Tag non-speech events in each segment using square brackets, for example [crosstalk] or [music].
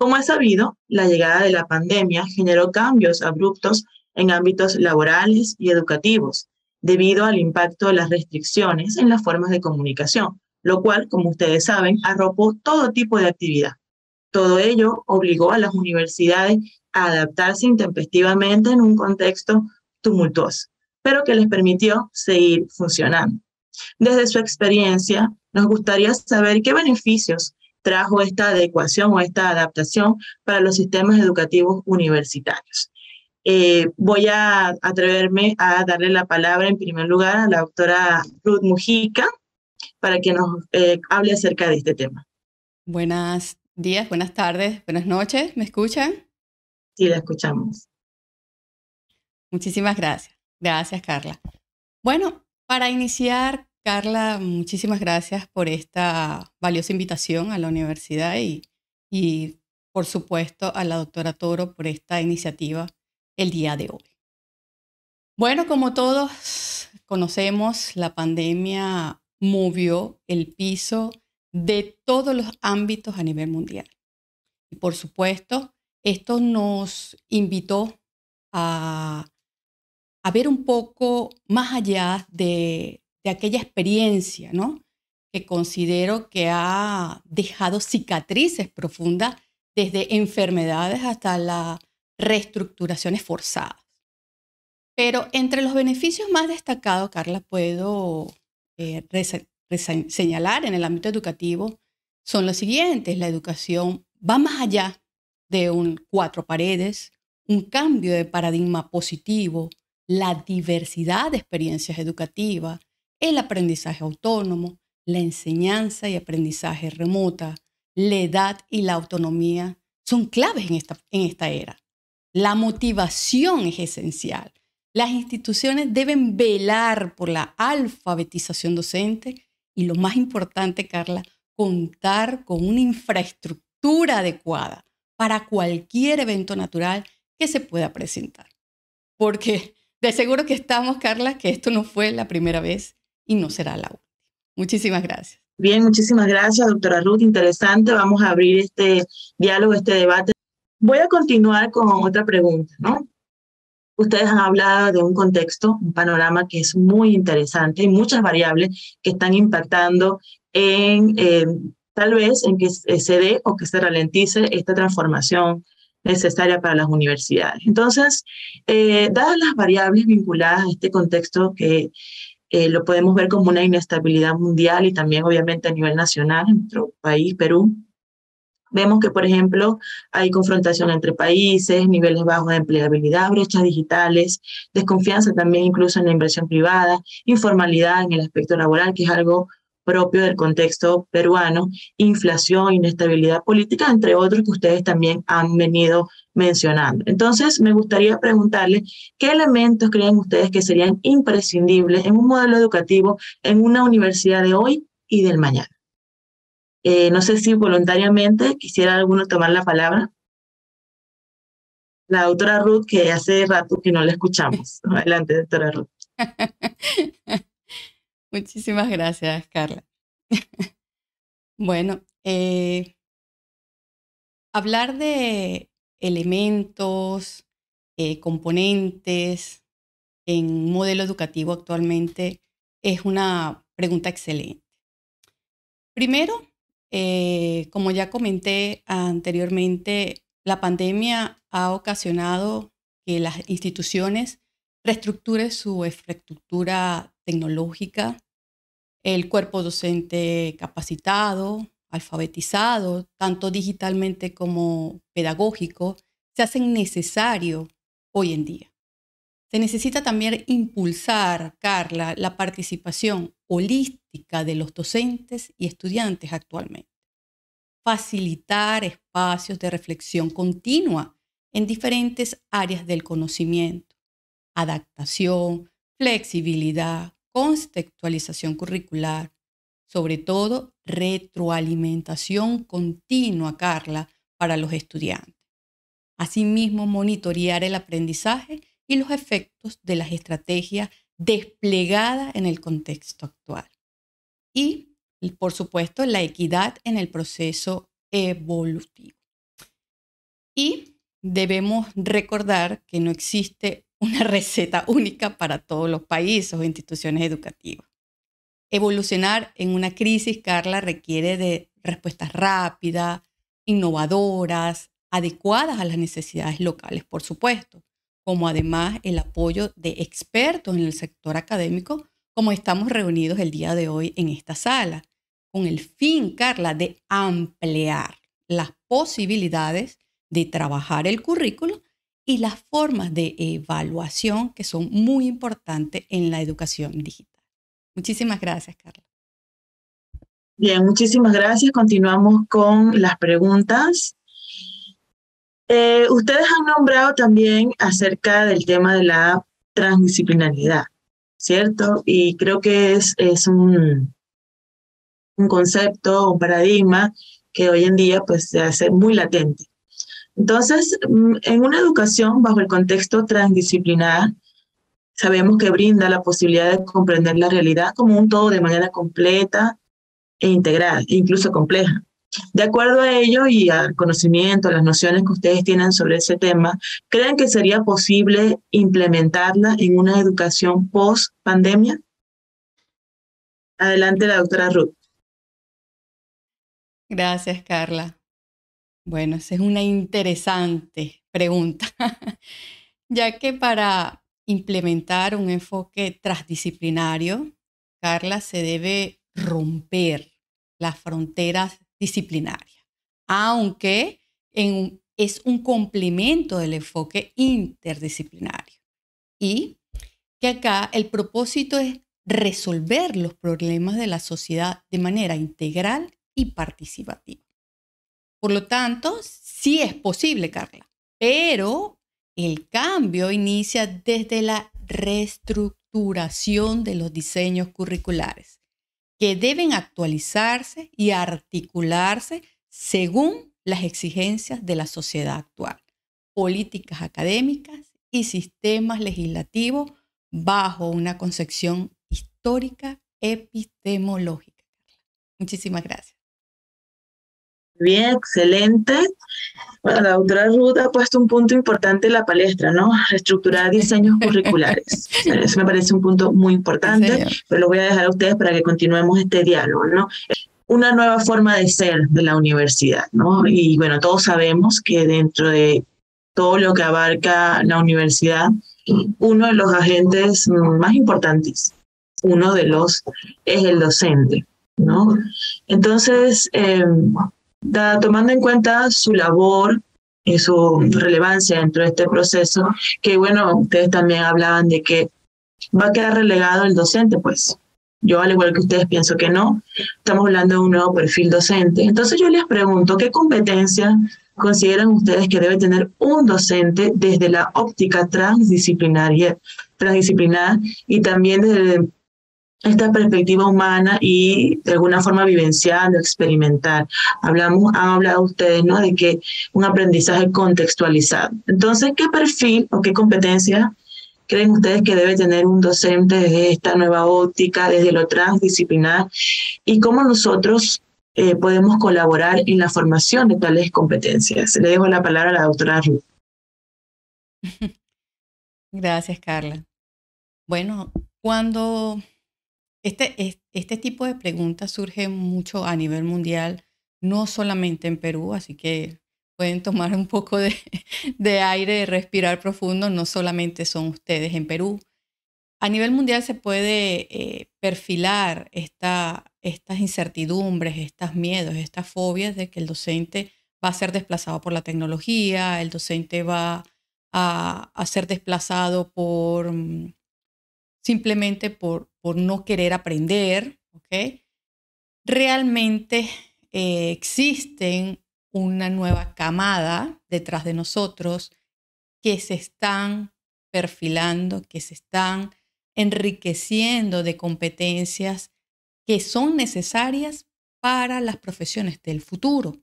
Como es sabido, la llegada de la pandemia generó cambios abruptos en ámbitos laborales y educativos, debido al impacto de las restricciones en las formas de comunicación, lo cual, como ustedes saben, arropó todo tipo de actividad. Todo ello obligó a las universidades a adaptarse intempestivamente en un contexto tumultuoso, pero que les permitió seguir funcionando. Desde su experiencia, nos gustaría saber qué beneficios trajo esta adecuación o esta adaptación para los sistemas educativos universitarios. Eh, voy a atreverme a darle la palabra en primer lugar a la doctora Ruth Mujica para que nos eh, hable acerca de este tema. Buenos días, buenas tardes, buenas noches. ¿Me escuchan? Sí, la escuchamos. Muchísimas gracias. Gracias, Carla. Bueno, para iniciar, Carla, muchísimas gracias por esta valiosa invitación a la universidad y, por supuesto a la doctora Toro por esta iniciativa el día de hoy. Bueno, como todos conocemos, la pandemia movió el piso de todos los ámbitos a nivel mundial. Y por supuesto, esto nos invitó a ver un poco más allá de de aquella experiencia, ¿no? Que considero que ha dejado cicatrices profundas desde enfermedades hasta las reestructuraciones forzadas. Pero entre los beneficios más destacados, Carla, puedo eh, señalar en el ámbito educativo son los siguientes. La educación va más allá de un cuatro paredes, un cambio de paradigma positivo, la diversidad de experiencias educativas, el aprendizaje autónomo, la enseñanza y aprendizaje remota, la edad y la autonomía son claves en esta, era. La motivación es esencial. Las instituciones deben velar por la alfabetización docente y lo más importante, Carla, contar con una infraestructura adecuada para cualquier evento natural que se pueda presentar. Porque de seguro que estamos, Carla, que esto no fue la primera vez y no será la última. Muchísimas gracias. Bien, muchísimas gracias, doctora Ruth. Interesante. Vamos a abrir este diálogo, este debate. Voy a continuar con otra pregunta, ¿no? Ustedes han hablado de un contexto, un panorama que es muy interesante y muchas variables que están impactando en eh, tal vez en que se dé o que se ralentice esta transformación necesaria para las universidades. Entonces, eh, dadas las variables vinculadas a este contexto que eh, lo podemos ver como una inestabilidad mundial y también obviamente a nivel nacional, en nuestro país, Perú. Vemos que, por ejemplo, hay confrontación entre países, niveles bajos de empleabilidad, brechas digitales, desconfianza también incluso en la inversión privada, informalidad en el aspecto laboral, que es algo propio del contexto peruano, inflación, inestabilidad política, entre otros que ustedes también han venido mencionando. Entonces, me gustaría preguntarle qué elementos creen ustedes que serían imprescindibles en un modelo educativo en una universidad de hoy y del mañana. Eh, no sé si voluntariamente quisiera alguno tomar la palabra. La doctora Ruth, que hace rato que no la escuchamos. [laughs] Adelante, doctora Ruth. [laughs] Muchísimas gracias, Carla. [laughs] bueno, eh, hablar de elementos, eh, componentes en un modelo educativo actualmente es una pregunta excelente. Primero, eh, como ya comenté anteriormente, la pandemia ha ocasionado que las instituciones reestructure su infraestructura tecnológica, el cuerpo docente capacitado, alfabetizado, tanto digitalmente como pedagógico, se hacen necesario hoy en día. Se necesita también impulsar, Carla, la participación holística de los docentes y estudiantes actualmente. Facilitar espacios de reflexión continua en diferentes áreas del conocimiento adaptación, flexibilidad, contextualización curricular, sobre todo retroalimentación continua, Carla, para los estudiantes. Asimismo, monitorear el aprendizaje y los efectos de las estrategias desplegadas en el contexto actual. Y, por supuesto, la equidad en el proceso evolutivo. Y debemos recordar que no existe una receta única para todos los países o instituciones educativas. Evolucionar en una crisis, Carla, requiere de respuestas rápidas, innovadoras, adecuadas a las necesidades locales, por supuesto, como además el apoyo de expertos en el sector académico, como estamos reunidos el día de hoy en esta sala, con el fin, Carla, de ampliar las posibilidades de trabajar el currículo y las formas de evaluación que son muy importantes en la educación digital. Muchísimas gracias, Carla. Bien, muchísimas gracias. Continuamos con las preguntas. Eh, ustedes han nombrado también acerca del tema de la transdisciplinaridad, ¿cierto? Y creo que es, es un, un concepto, un paradigma que hoy en día pues se hace muy latente entonces, mm, en una educación bajo el contexto transdisciplinar, sabemos que brinda la posibilidad de comprender la realidad como un todo de manera completa e integral, e incluso compleja. De acuerdo a ello y al conocimiento, a las nociones que ustedes tienen sobre ese tema, ¿creen que sería posible implementarla en una educación post pandemia? Adelante la doctora Ruth. Gracias, Carla. Bueno, esa es una interesante pregunta, [laughs] ya que para implementar un enfoque transdisciplinario, Carla, se debe romper las fronteras disciplinarias, aunque es un complemento del enfoque interdisciplinario. Y que acá el propósito es resolver los problemas de la sociedad de manera integral y participativa. Por lo tanto, sí es posible, Carla, pero el cambio inicia desde la reestructuración de los diseños curriculares, que deben actualizarse y articularse según las exigencias de la sociedad actual, políticas académicas y sistemas legislativos bajo una concepción histórica epistemológica. Muchísimas gracias. Bien, excelente. Bueno, la doctora Ruth ha puesto un punto importante en la palestra, ¿no? Reestructurar diseños curriculares. [laughs] Eso me parece un punto muy importante, pero lo voy a dejar a ustedes para que continuemos este diálogo, ¿no? Una nueva forma de ser de la universidad, ¿no? Y bueno, todos sabemos que dentro de todo lo que abarca la universidad, uno de los agentes más importantes, uno de los, es el docente, ¿no? Entonces, eh, tomando en cuenta su labor y su relevancia dentro de este proceso, que bueno, ustedes también hablaban de que va a quedar relegado el docente, pues yo al igual que ustedes pienso que no, estamos hablando de un nuevo perfil docente. Entonces yo les pregunto, ¿qué competencia consideran ustedes que debe tener un docente desde la óptica transdisciplinaria, transdisciplinar y también desde el esta perspectiva humana y de alguna forma vivenciando, experimentar. Hablamos, han hablado ustedes, ¿no? De que un aprendizaje contextualizado. Entonces, ¿qué perfil o qué competencias creen ustedes que debe tener un docente desde esta nueva óptica, desde lo transdisciplinar? ¿Y cómo nosotros eh, podemos colaborar en la formación de tales competencias? Le dejo la palabra a la doctora Ruth. [laughs] Gracias, Carla. Bueno, cuando este, este tipo de preguntas surge mucho a nivel mundial, no solamente en Perú, así que pueden tomar un poco de, [laughs] de aire, respirar profundo, no solamente son ustedes en Perú. A nivel mundial se puede eh, perfilar esta, estas incertidumbres, estos miedos, estas fobias de que el docente va a ser desplazado por la tecnología, el docente va a, a ser desplazado por mm, simplemente por, por no querer aprender, ¿ok? Realmente eh, existen una nueva camada detrás de nosotros que se están perfilando, que se están enriqueciendo de competencias que son necesarias para las profesiones del futuro.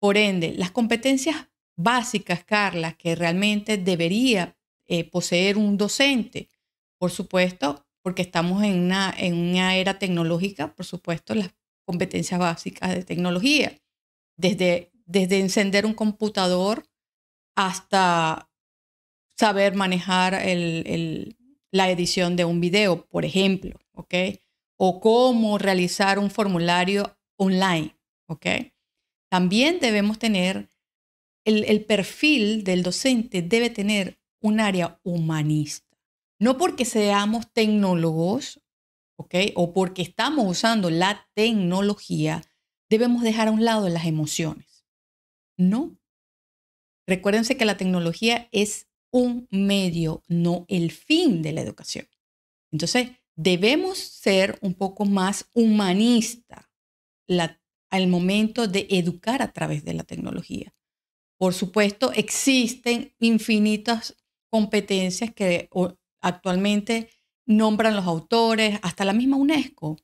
Por ende, las competencias básicas, Carla, que realmente debería eh, poseer un docente, por supuesto, porque estamos en una, en una era tecnológica, por supuesto, las competencias básicas de tecnología, desde, desde encender un computador hasta saber manejar la edición de un video, por ejemplo, ¿ok? O cómo realizar un formulario online, ¿ok? También debemos tener, el, el perfil del docente debe tener un área humanista. No porque seamos tecnólogos, ¿ok? O porque estamos usando la tecnología, debemos dejar a un lado las emociones. No. Recuérdense que la tecnología es un medio, no el fin de la educación. Entonces, debemos ser un poco más humanista al momento de educar a través de la tecnología. Por supuesto, existen infinitas competencias que actualmente nombran los autores, hasta la misma UNESCO.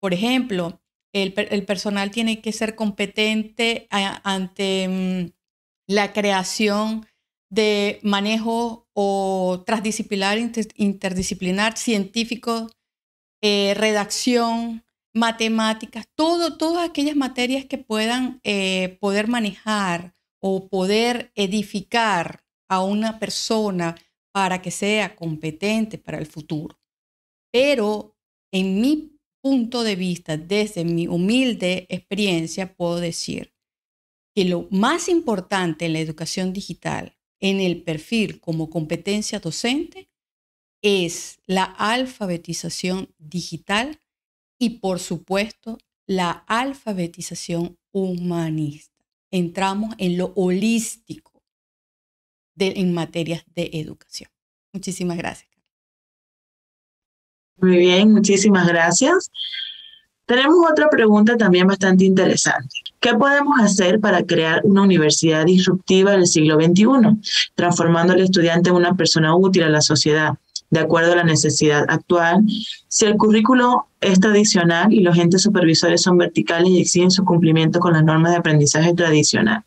Por ejemplo, el, personal tiene que ser competente ante mm, la creación de manejo o transdisciplinar, interdisciplinar, científico, eh, redacción, matemáticas, todo, todas aquellas materias que puedan eh, poder manejar o poder edificar a una persona para que sea competente para el futuro. Pero en mi punto de vista, desde mi humilde experiencia, puedo decir que lo más importante en la educación digital, en el perfil como competencia docente, es la alfabetización digital y, por supuesto, la alfabetización humanista. Entramos en lo holístico en materias de educación. Muchísimas gracias. Muy bien, muchísimas gracias. Tenemos otra pregunta también bastante interesante. ¿Qué podemos hacer para crear una universidad disruptiva del siglo XXI, transformando al estudiante en una persona útil a la sociedad, de acuerdo a la necesidad actual? Si el currículo es tradicional y los entes supervisores son verticales y exigen su cumplimiento con las normas de aprendizaje tradicional.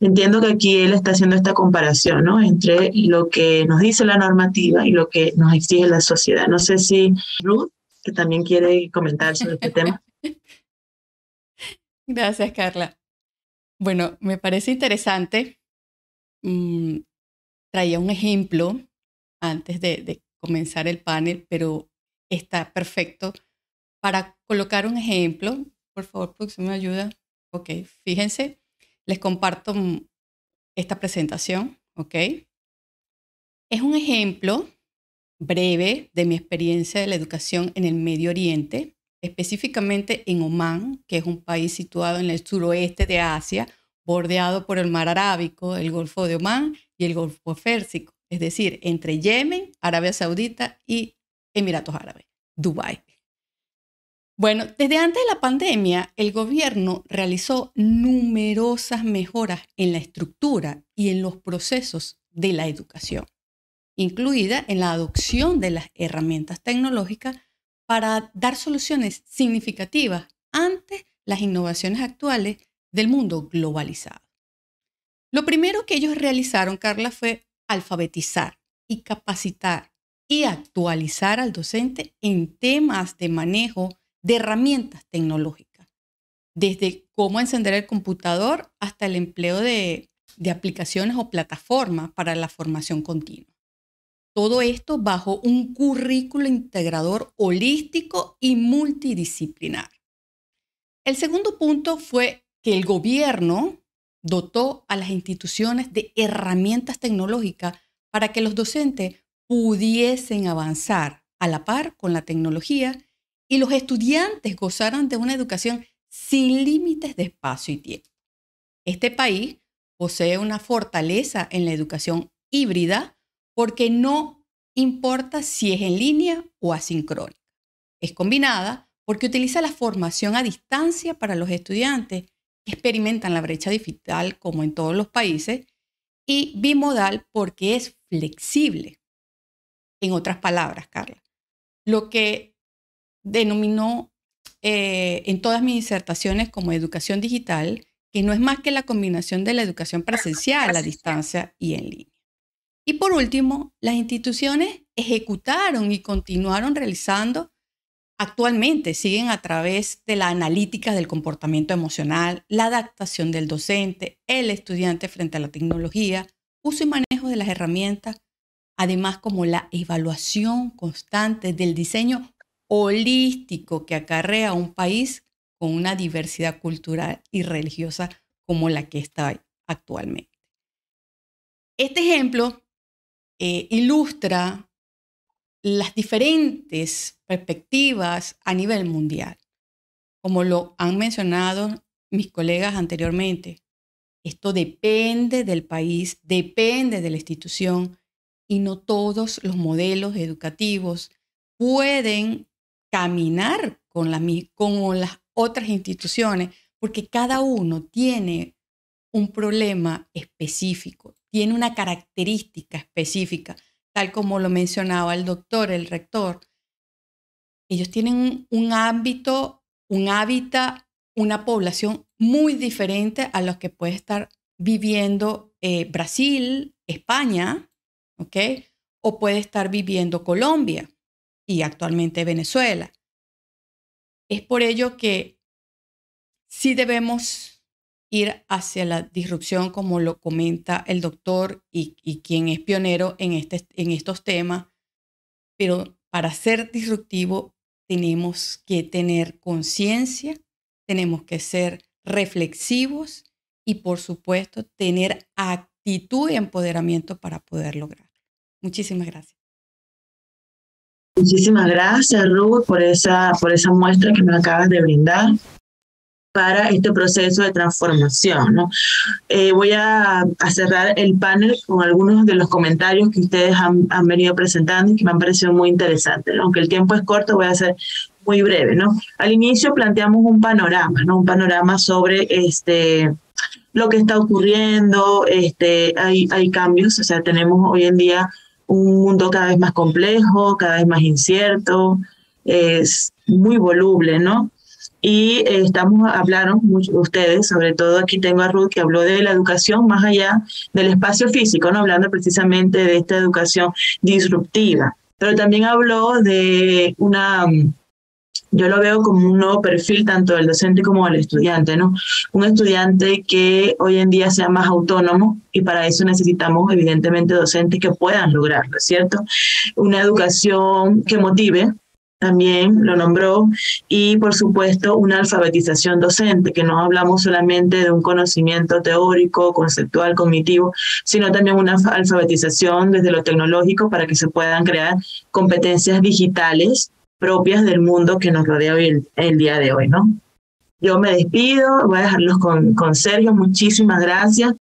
Entiendo que aquí él está haciendo esta comparación, ¿no? Entre lo que nos dice la normativa y lo que nos exige la sociedad. No sé si Ruth, que también quiere comentar sobre este tema. [laughs] Gracias, Carla. Bueno, me parece interesante. Mm, traía un ejemplo antes de, comenzar el panel, pero está perfecto. Para colocar un ejemplo, por favor, si me ayuda. Ok, fíjense les comparto esta presentación, ¿ok? Es un ejemplo breve de mi experiencia de la educación en el Medio Oriente, específicamente en Omán, que es un país situado en el suroeste de Asia, bordeado por el Mar Arábico, el Golfo de Omán y el Golfo Férsico, es decir, entre Yemen, Arabia Saudita y Emiratos Árabes, Dubái. Bueno, desde antes de la pandemia, el gobierno realizó numerosas mejoras en la estructura y en los procesos de la educación, incluida en la adopción de las herramientas tecnológicas para dar soluciones significativas ante las innovaciones actuales del mundo globalizado. Lo primero que ellos realizaron, Carla, fue alfabetizar y capacitar y actualizar al docente en temas de manejo de herramientas tecnológicas, desde cómo encender el computador hasta el empleo de, de aplicaciones o plataformas para la formación continua. Todo esto bajo un currículo integrador holístico y multidisciplinar. El segundo punto fue que el gobierno dotó a las instituciones de herramientas tecnológicas para que los docentes pudiesen avanzar a la par con la tecnología y los estudiantes gozaron de una educación sin límites de espacio y tiempo. Este país posee una fortaleza en la educación híbrida porque no importa si es en línea o asincrónica. Es combinada porque utiliza la formación a distancia para los estudiantes que experimentan la brecha digital como en todos los países y bimodal porque es flexible. En otras palabras, Carla, lo que denominó eh, en todas mis insertaciones como educación digital, que no es más que la combinación de la educación presencial a distancia y en línea. Y por último, las instituciones ejecutaron y continuaron realizando, actualmente siguen a través de la analítica del comportamiento emocional, la adaptación del docente, el estudiante frente a la tecnología, uso y manejo de las herramientas, además como la evaluación constante del diseño holístico que acarrea un país con una diversidad cultural y religiosa como la que está actualmente. Este ejemplo eh, ilustra las diferentes perspectivas a nivel mundial. Como lo han mencionado mis colegas anteriormente, esto depende del país, depende de la institución y no todos los modelos educativos pueden caminar con, las otras instituciones, porque cada uno tiene un problema específico, tiene una característica específica, tal como lo mencionaba el doctor, el rector. Ellos tienen un, ámbito, un hábitat, una población muy diferente a los que puede estar viviendo eh, Brasil, España, O puede estar viviendo Colombia y actualmente Venezuela. Es por ello que sí debemos ir hacia la disrupción, como lo comenta el doctor y, y quien es pionero en, este, en estos temas, pero para ser disruptivo tenemos que tener conciencia, tenemos que ser reflexivos y por supuesto tener actitud y empoderamiento para poder lograr Muchísimas gracias. Muchísimas gracias, Ruth, por esa, por esa muestra que me acabas de brindar para este proceso de transformación. ¿no? Eh, voy a, cerrar el panel con algunos de los comentarios que ustedes han, venido presentando y que me han parecido muy interesantes. Aunque el tiempo es corto, voy a ser muy breve. ¿no? Al inicio planteamos un panorama, ¿no? un panorama sobre este, lo que está ocurriendo. Este, hay, hay cambios, o sea, tenemos hoy en día un mundo cada vez más complejo, cada vez más incierto, es muy voluble, ¿no? Y eh, estamos, hablaron mucho, ustedes, sobre todo aquí tengo a Ruth que habló de la educación más allá del espacio físico, ¿no? Hablando precisamente de esta educación disruptiva, pero también habló de una mm, yo lo veo como un nuevo perfil tanto del docente como del estudiante, ¿no? Un estudiante que hoy en día sea más autónomo y para eso necesitamos evidentemente docentes que puedan lograrlo, ¿cierto? Una educación que motive, también lo nombró, y por supuesto una alfabetización docente, que no hablamos solamente de un conocimiento teórico, conceptual, cognitivo, sino también una alfabetización desde lo tecnológico para que se puedan crear competencias digitales propias del mundo que nos rodea hoy el, día de hoy, ¿no? Yo me despido, voy a dejarlos con, con Sergio, muchísimas gracias.